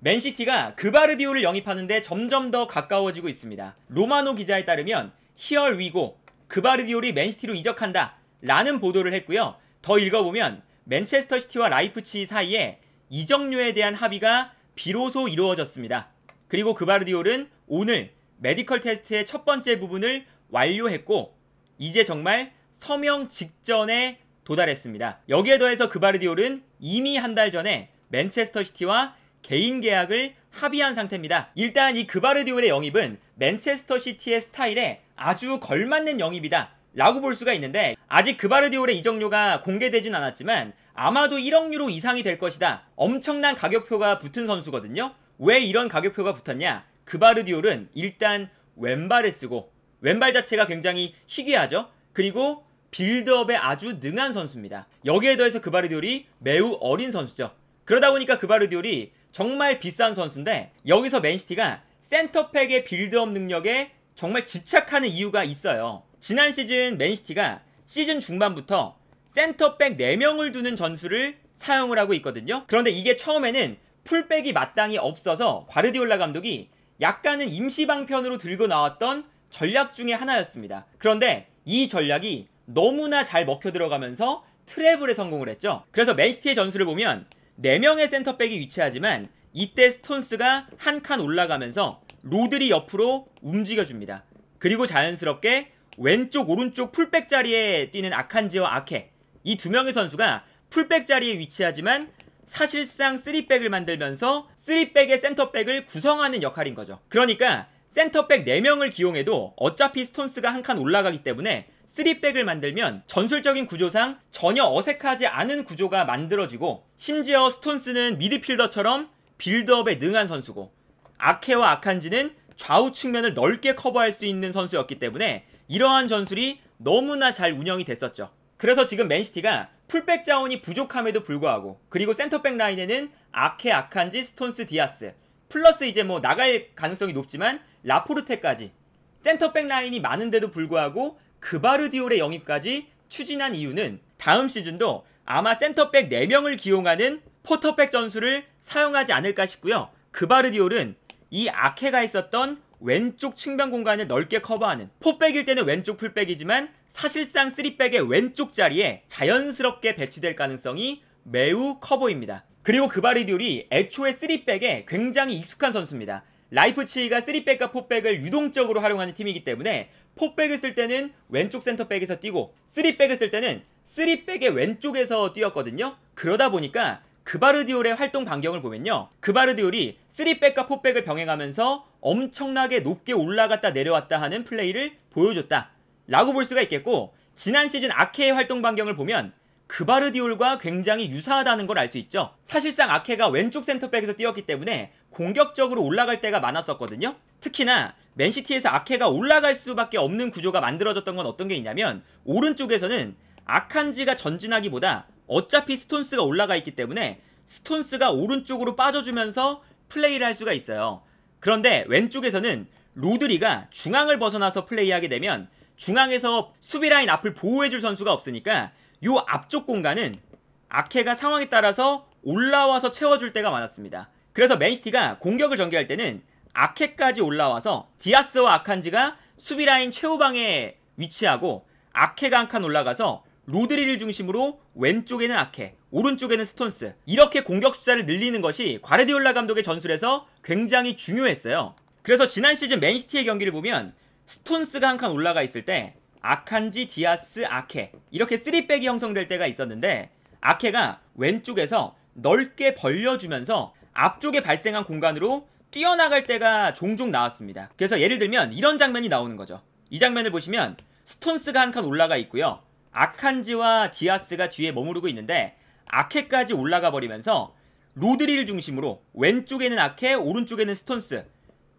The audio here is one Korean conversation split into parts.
맨시티가 그바르디오를 영입하는데 점점 더 가까워지고 있습니다. 로마노 기자에 따르면 히얼 위고 그바르디올이 맨시티로 이적한다 라는 보도를 했고요. 더 읽어보면 맨체스터 시티와 라이프치 사이에 이적료에 대한 합의가 비로소 이루어졌습니다. 그리고 그바르디올은 오늘 메디컬 테스트의 첫 번째 부분을 완료했고 이제 정말 서명 직전에 도달했습니다. 여기에 더해서 그바르디올은 이미 한 달 전에 맨체스터 시티와 개인 계약을 합의한 상태입니다. 일단 이 그바르디올의 영입은 맨체스터 시티의 스타일에 아주 걸맞는 영입이다. 라고 볼 수가 있는데 아직 그바르디올의 이적료가 공개되진 않았지만 아마도 1억 유로 이상이 될 것이다. 엄청난 가격표가 붙은 선수거든요. 왜 이런 가격표가 붙었냐? 그바르디올은 일단 왼발을 쓰고 왼발 자체가 굉장히 희귀하죠. 그리고 빌드업에 아주 능한 선수입니다. 여기에 더해서 그바르디올이 매우 어린 선수죠. 그러다 보니까 그바르디올이 정말 비싼 선수인데 여기서 맨시티가 센터팩의 빌드업 능력에 정말 집착하는 이유가 있어요. 지난 시즌 맨시티가 시즌 중반부터 센터백 4명을 두는 전술을 사용을 하고 있거든요. 그런데 이게 처음에는 풀백이 마땅히 없어서 과르디올라 감독이 약간은 임시방편으로 들고 나왔던 전략 중에 하나였습니다. 그런데 이 전략이 너무나 잘 먹혀 들어가면서 트래블에 성공을 했죠. 그래서 맨시티의 전술을 보면 4명의 센터백이 위치하지만 이때 스톤스가 한 칸 올라가면서 로드리 옆으로 움직여줍니다. 그리고 자연스럽게 왼쪽 오른쪽 풀백 자리에 뛰는 아칸지와 아케 이 두 명의 선수가 풀백 자리에 위치하지만 사실상 3백을 만들면서 3백의 센터백을 구성하는 역할인 거죠. 그러니까 센터백 4명을 기용해도 어차피 스톤스가 한 칸 올라가기 때문에 3백을 만들면 전술적인 구조상 전혀 어색하지 않은 구조가 만들어지고 심지어 스톤스는 미드필더처럼 빌드업에 능한 선수고 아케와 아칸지는 좌우 측면을 넓게 커버할 수 있는 선수였기 때문에 이러한 전술이 너무나 잘 운영이 됐었죠. 그래서 지금 맨시티가 풀백 자원이 부족함에도 불구하고 그리고 센터백 라인에는 아케, 아칸지, 스톤스, 디아스 플러스 이제 뭐 나갈 가능성이 높지만 라포르테까지 센터백 라인이 많은데도 불구하고 그바르디올의 영입까지 추진한 이유는 다음 시즌도 아마 센터백 4명을 기용하는 포터백 전술을 사용하지 않을까 싶고요. 그바르디올은 이 아케가 있었던 왼쪽 측면 공간을 넓게 커버하는 포백일 때는 왼쪽 풀백이지만 사실상 3백의 왼쪽 자리에 자연스럽게 배치될 가능성이 매우 커 보입니다. 그리고 그바르디올이 애초에 3백에 굉장히 익숙한 선수입니다. 라이프치히가 3백과 포백을 유동적으로 활용하는 팀이기 때문에 포백을 쓸 때는 왼쪽 센터백에서 뛰고 3백을쓸 때는 3백의 왼쪽에서 뛰었거든요. 그러다 보니까 그바르디올의 활동 반경을 보면요. 그바르디올이 3백과 포백을 병행하면서 엄청나게 높게 올라갔다 내려왔다 하는 플레이를 보여줬다. 라고 볼 수가 있겠고 지난 시즌 아케의 활동 반경을 보면 그바르디올과 굉장히 유사하다는 걸 알 수 있죠. 사실상 아케가 왼쪽 센터백에서 뛰었기 때문에 공격적으로 올라갈 때가 많았었거든요. 특히나 맨시티에서 아케가 올라갈 수밖에 없는 구조가 만들어졌던 건 어떤 게 있냐면 오른쪽에서는 아칸지가 전진하기보다 어차피 스톤스가 올라가 있기 때문에 스톤스가 오른쪽으로 빠져주면서 플레이를 할 수가 있어요. 그런데 왼쪽에서는 로드리가 중앙을 벗어나서 플레이하게 되면 중앙에서 수비라인 앞을 보호해줄 선수가 없으니까 요 앞쪽 공간은 아케가 상황에 따라서 올라와서 채워줄 때가 많았습니다. 그래서 맨시티가 공격을 전개할 때는 아케까지 올라와서 디아스와 아칸지가 수비라인 최후방에 위치하고 아케가 한 칸 올라가서 로드리를 중심으로 왼쪽에는 아케, 오른쪽에는 스톤스 이렇게 공격 숫자를 늘리는 것이 과르디올라 감독의 전술에서 굉장히 중요했어요. 그래서 지난 시즌 맨시티의 경기를 보면 스톤스가 한 칸 올라가 있을 때 아칸지, 디아스, 아케 이렇게 3백이 형성될 때가 있었는데 아케가 왼쪽에서 넓게 벌려주면서 앞쪽에 발생한 공간으로 뛰어나갈 때가 종종 나왔습니다. 그래서 예를 들면 이런 장면이 나오는 거죠. 이 장면을 보시면 스톤스가 한 칸 올라가 있고요. 아칸지와 디아스가 뒤에 머무르고 있는데 아케까지 올라가 버리면서 로드리를 중심으로 왼쪽에는 아케, 오른쪽에는 스톤스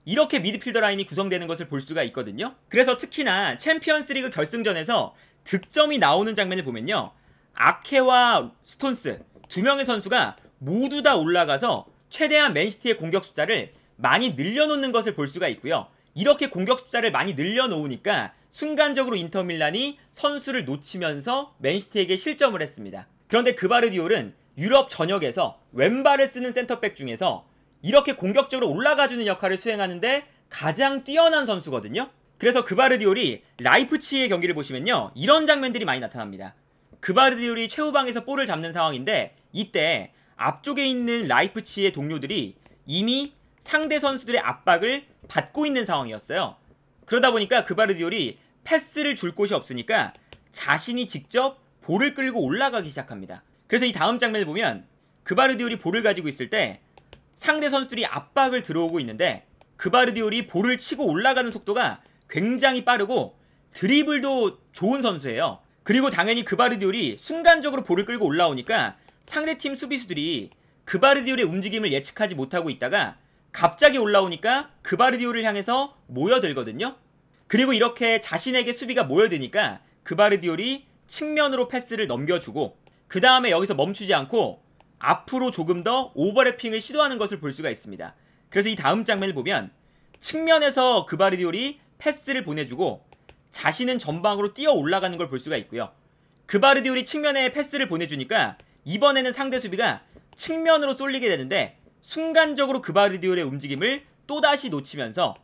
이렇게 미드필더 라인이 구성되는 것을 볼 수가 있거든요. 그래서 특히나 챔피언스리그 결승전에서 득점이 나오는 장면을 보면요. 아케와 스톤스 두 명의 선수가 모두 다 올라가서 최대한 맨시티의 공격 숫자를 많이 늘려놓는 것을 볼 수가 있고요. 이렇게 공격 숫자를 많이 늘려놓으니까 순간적으로 인터밀란이 선수를 놓치면서 맨시티에게 실점을 했습니다. 그런데 그바르디올은 유럽 전역에서 왼발을 쓰는 센터백 중에서 이렇게 공격적으로 올라가주는 역할을 수행하는데 가장 뛰어난 선수거든요. 그래서 그바르디올이 라이프치의 경기를 보시면요. 이런 장면들이 많이 나타납니다. 그바르디올이 최후방에서 볼을 잡는 상황인데 이때 앞쪽에 있는 라이프치의 동료들이 이미 상대 선수들의 압박을 받고 있는 상황이었어요. 그러다 보니까 그바르디올이 패스를 줄 곳이 없으니까 자신이 직접 볼을 끌고 올라가기 시작합니다. 그래서 이 다음 장면을 보면 그바르디올이 볼을 가지고 있을 때 상대 선수들이 압박을 들어오고 있는데 그바르디올이 볼을 치고 올라가는 속도가 굉장히 빠르고 드리블도 좋은 선수예요. 그리고 당연히 그바르디올이 순간적으로 볼을 끌고 올라오니까 상대팀 수비수들이 그바르디올의 움직임을 예측하지 못하고 있다가 갑자기 올라오니까 그바르디올을 향해서 모여들거든요. 그리고 이렇게 자신에게 수비가 모여드니까 그바르디올이 측면으로 패스를 넘겨주고 그 다음에 여기서 멈추지 않고 앞으로 조금 더 오버래핑을 시도하는 것을 볼 수가 있습니다. 그래서 이 다음 장면을 보면 측면에서 그바르디올이 패스를 보내주고 자신은 전방으로 뛰어 올라가는 걸 볼 수가 있고요. 그바르디올이 측면에 패스를 보내주니까 이번에는 상대 수비가 측면으로 쏠리게 되는데 순간적으로 그바르디올의 움직임을 또다시 놓치면서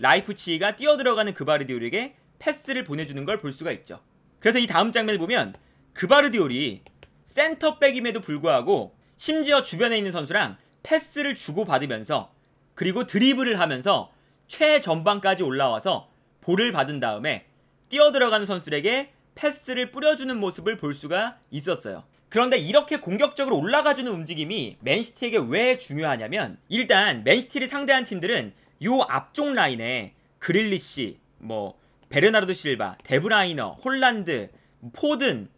라이프치히가 뛰어들어가는 그바르디올에게 패스를 보내주는 걸 볼 수가 있죠. 그래서 이 다음 장면을 보면 그바르디올이 센터백임에도 불구하고 심지어 주변에 있는 선수랑 패스를 주고받으면서 그리고 드리블을 하면서 최전방까지 올라와서 볼을 받은 다음에 뛰어들어가는 선수에게 패스를 뿌려주는 모습을 볼 수가 있었어요. 그런데 이렇게 공격적으로 올라가주는 움직임이 맨시티에게 왜 중요하냐면 일단 맨시티를 상대한 팀들은 요 앞쪽 라인에 그릴리시, 뭐 베르나르도 실바, 데브라이너, 홀란드, 포든,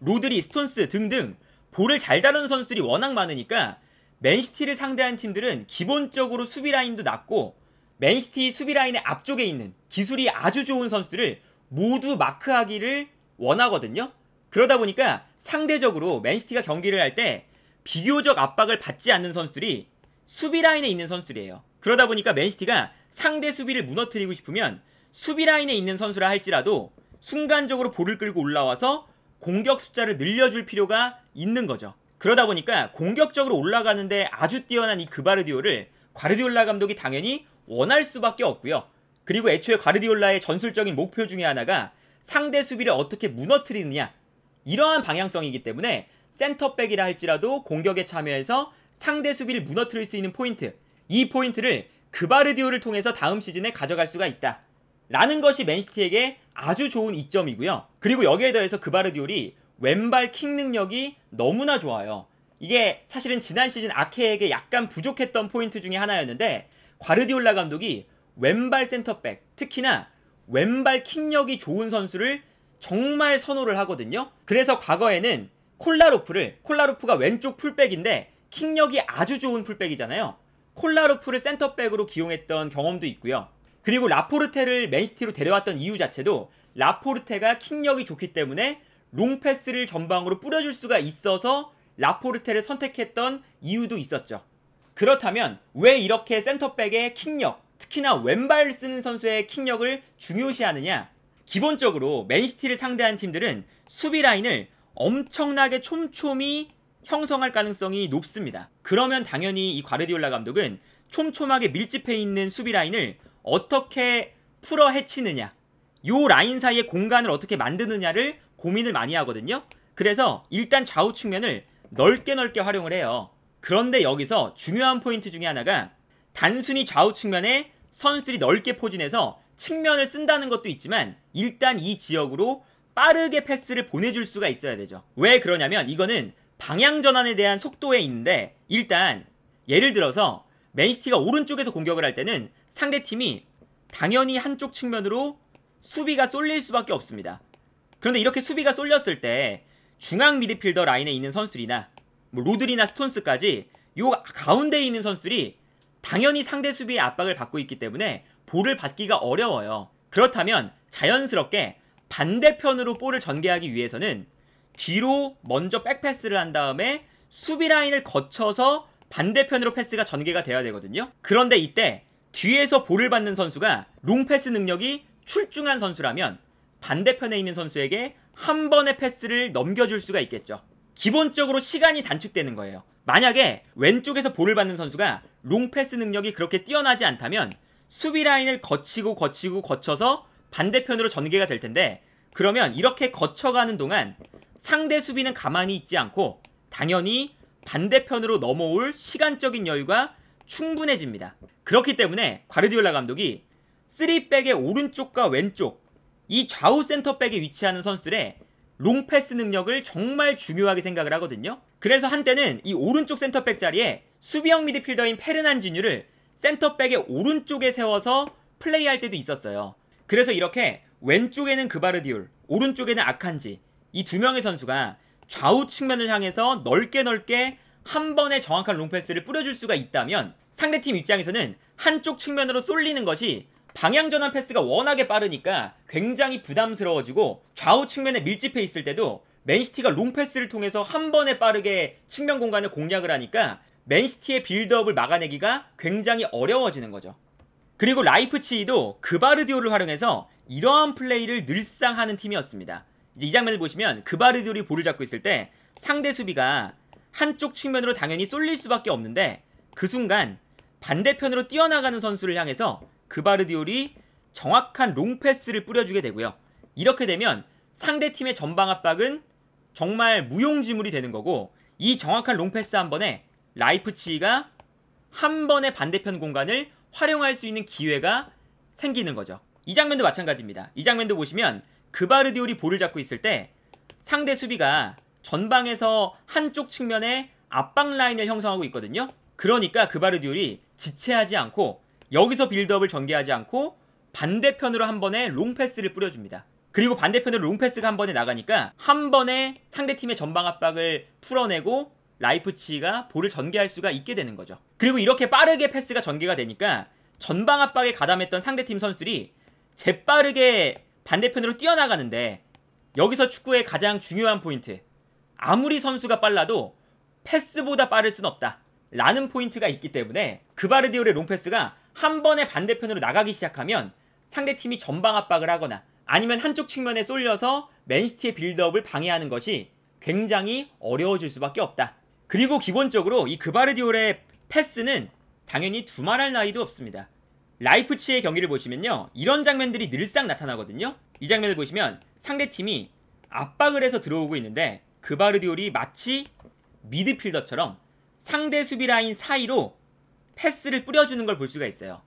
로드리, 스톤스 등등 볼을 잘 다루는 선수들이 워낙 많으니까 맨시티를 상대한 팀들은 기본적으로 수비 라인도 낮고 맨시티 수비 라인의 앞쪽에 있는 기술이 아주 좋은 선수들을 모두 마크하기를 원하거든요. 그러다 보니까 상대적으로 맨시티가 경기를 할 때 비교적 압박을 받지 않는 선수들이 수비 라인에 있는 선수들이에요. 그러다 보니까 맨시티가 상대 수비를 무너뜨리고 싶으면 수비 라인에 있는 선수라 할지라도 순간적으로 볼을 끌고 올라와서 공격 숫자를 늘려줄 필요가 있는 거죠. 그러다 보니까 공격적으로 올라가는데 아주 뛰어난 이 그바르디오를 과르디올라 감독이 당연히 원할 수밖에 없고요. 그리고 애초에 과르디올라의 전술적인 목표 중의 하나가 상대 수비를 어떻게 무너뜨리느냐 이러한 방향성이기 때문에 센터백이라 할지라도 공격에 참여해서 상대 수비를 무너뜨릴 수 있는 포인트 이 포인트를 그바르디오를 통해서 다음 시즌에 가져갈 수가 있다 라는 것이 맨시티에게 아주 좋은 이점이고요 그리고 여기에 더해서 그바르디올이 왼발 킥 능력이 너무나 좋아요 이게 사실은 지난 시즌 아케에게 약간 부족했던 포인트 중에 하나였는데 과르디올라 감독이 왼발 센터백 특히나 왼발 킥력이 좋은 선수를 정말 선호를 하거든요. 그래서 과거에는 콜라루프를 콜라루프가 왼쪽 풀백인데 킥력이 아주 좋은 풀백이잖아요. 콜라루프를 센터백으로 기용했던 경험도 있고요. 그리고 라포르테를 맨시티로 데려왔던 이유 자체도 라포르테가 킥력이 좋기 때문에 롱패스를 전방으로 뿌려줄 수가 있어서 라포르테를 선택했던 이유도 있었죠. 그렇다면 왜 이렇게 센터백의 킥력, 특히나 왼발 쓰는 선수의 킥력을 중요시하느냐? 기본적으로 맨시티를 상대한 팀들은 수비 라인을 엄청나게 촘촘히 형성할 가능성이 높습니다. 그러면 당연히 이 과르디올라 감독은 촘촘하게 밀집해 있는 수비 라인을 어떻게 풀어 헤치느냐, 요 라인 사이의 공간을 어떻게 만드느냐를 고민을 많이 하거든요. 그래서 일단 좌우 측면을 넓게 넓게 활용을 해요. 그런데 여기서 중요한 포인트 중에 하나가 단순히 좌우 측면에 선수들이 넓게 포진해서 측면을 쓴다는 것도 있지만 일단 이 지역으로 빠르게 패스를 보내줄 수가 있어야 되죠. 왜 그러냐면 이거는 방향 전환에 대한 속도에 있는데 일단 예를 들어서 맨시티가 오른쪽에서 공격을 할 때는 상대팀이 당연히 한쪽 측면으로 수비가 쏠릴 수밖에 없습니다. 그런데 이렇게 수비가 쏠렸을 때 중앙 미드필더 라인에 있는 선수들이나 뭐 로드리나 스톤스까지 요 가운데에 있는 선수들이 당연히 상대 수비의 압박을 받고 있기 때문에 볼을 받기가 어려워요. 그렇다면 자연스럽게 반대편으로 볼을 전개하기 위해서는 뒤로 먼저 백패스를 한 다음에 수비 라인을 거쳐서 반대편으로 패스가 전개가 돼야 되거든요. 그런데 이때 뒤에서 볼을 받는 선수가 롱패스 능력이 출중한 선수라면 반대편에 있는 선수에게 한 번의 패스를 넘겨줄 수가 있겠죠. 기본적으로 시간이 단축되는 거예요. 만약에 왼쪽에서 볼을 받는 선수가 롱패스 능력이 그렇게 뛰어나지 않다면 수비 라인을 거치고 거치고 거쳐서 반대편으로 전개가 될 텐데 그러면 이렇게 거쳐가는 동안 상대 수비는 가만히 있지 않고 당연히 반대편으로 넘어올 시간적인 여유가 충분해집니다. 그렇기 때문에 과르디올라 감독이 3백의 오른쪽과 왼쪽 이 좌우 센터백에 위치하는 선수들의 롱패스 능력을 정말 중요하게 생각을 하거든요. 그래서 한때는 이 오른쪽 센터백 자리에 수비형 미드필더인 페르난지뉴를 센터백의 오른쪽에 세워서 플레이할 때도 있었어요. 그래서 이렇게 왼쪽에는 그바르디올, 오른쪽에는 아칸지 이 두 명의 선수가 좌우 측면을 향해서 넓게 넓게 한 번에 정확한 롱패스를 뿌려줄 수가 있다면 상대팀 입장에서는 한쪽 측면으로 쏠리는 것이 방향 전환 패스가 워낙에 빠르니까 굉장히 부담스러워지고 좌우 측면에 밀집해 있을 때도 맨시티가 롱패스를 통해서 한 번에 빠르게 측면 공간을 공략을 하니까 맨시티의 빌드업을 막아내기가 굉장히 어려워지는 거죠. 그리고 라이프치히도 그바르디올을 활용해서 이러한 플레이를 늘상 하는 팀이었습니다. 이제 이 장면을 보시면 그바르디올이 볼을 잡고 있을 때 상대 수비가 한쪽 측면으로 당연히 쏠릴 수밖에 없는데 그 순간 반대편으로 뛰어나가는 선수를 향해서 그바르디올이 정확한 롱패스를 뿌려주게 되고요. 이렇게 되면 상대팀의 전방 압박은 정말 무용지물이 되는 거고 이 정확한 롱패스 한 번에 라이프치히가 한 번의 반대편 공간을 활용할 수 있는 기회가 생기는 거죠. 이 장면도 마찬가지입니다. 이 장면도 보시면 그바르디올이 볼을 잡고 있을 때 상대 수비가 전방에서 한쪽 측면에 압박 라인을 형성하고 있거든요. 그러니까 그바르디올이 지체하지 않고 여기서 빌드업을 전개하지 않고 반대편으로 한 번에 롱패스를 뿌려줍니다. 그리고 반대편으로 롱패스가 한 번에 나가니까 한 번에 상대팀의 전방 압박을 풀어내고 라이프치가 볼을 전개할 수가 있게 되는 거죠. 그리고 이렇게 빠르게 패스가 전개가 되니까 전방 압박에 가담했던 상대팀 선수들이 재빠르게 반대편으로 뛰어나가는데 여기서 축구의 가장 중요한 포인트 아무리 선수가 빨라도 패스보다 빠를 순 없다 라는 포인트가 있기 때문에 그바르디올의 롱패스가 한 번에 반대편으로 나가기 시작하면 상대팀이 전방 압박을 하거나 아니면 한쪽 측면에 쏠려서 맨시티의 빌드업을 방해하는 것이 굉장히 어려워질 수밖에 없다 그리고 기본적으로 이 그바르디올의 패스는 당연히 두말할 나이도 없습니다. 라이프치의 경기를 보시면요. 이런 장면들이 늘상 나타나거든요. 이 장면을 보시면 상대팀이 압박을 해서 들어오고 있는데 그바르디올이 마치 미드필더처럼 상대 수비 라인 사이로 패스를 뿌려주는 걸 볼 수가 있어요.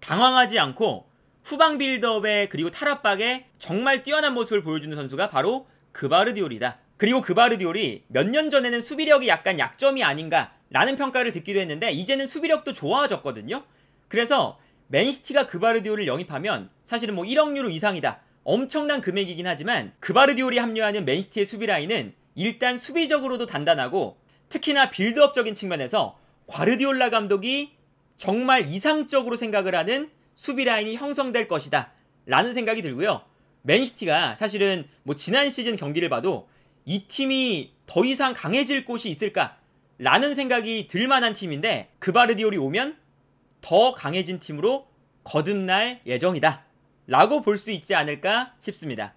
당황하지 않고 후방 빌드업에 그리고 탈압박에 정말 뛰어난 모습을 보여주는 선수가 바로 그바르디올이다. 그리고 그바르디올이 몇 년 전에는 수비력이 약간 약점이 아닌가라는 평가를 듣기도 했는데 이제는 수비력도 좋아졌거든요. 그래서 맨시티가 그바르디올을 영입하면 사실은 뭐 1억 유로 이상이다. 엄청난 금액이긴 하지만 그바르디올이 합류하는 맨시티의 수비 라인은 일단 수비적으로도 단단하고 특히나 빌드업적인 측면에서 과르디올라 감독이 정말 이상적으로 생각을 하는 수비 라인이 형성될 것이다 라는 생각이 들고요. 맨시티가 사실은 뭐 지난 시즌 경기를 봐도 이 팀이 더 이상 강해질 곳이 있을까라는 생각이 들 만한 팀인데 그바르디올이 오면 더 강해진 팀으로 거듭날 예정이다. 라고 볼 수 있지 않을까 싶습니다.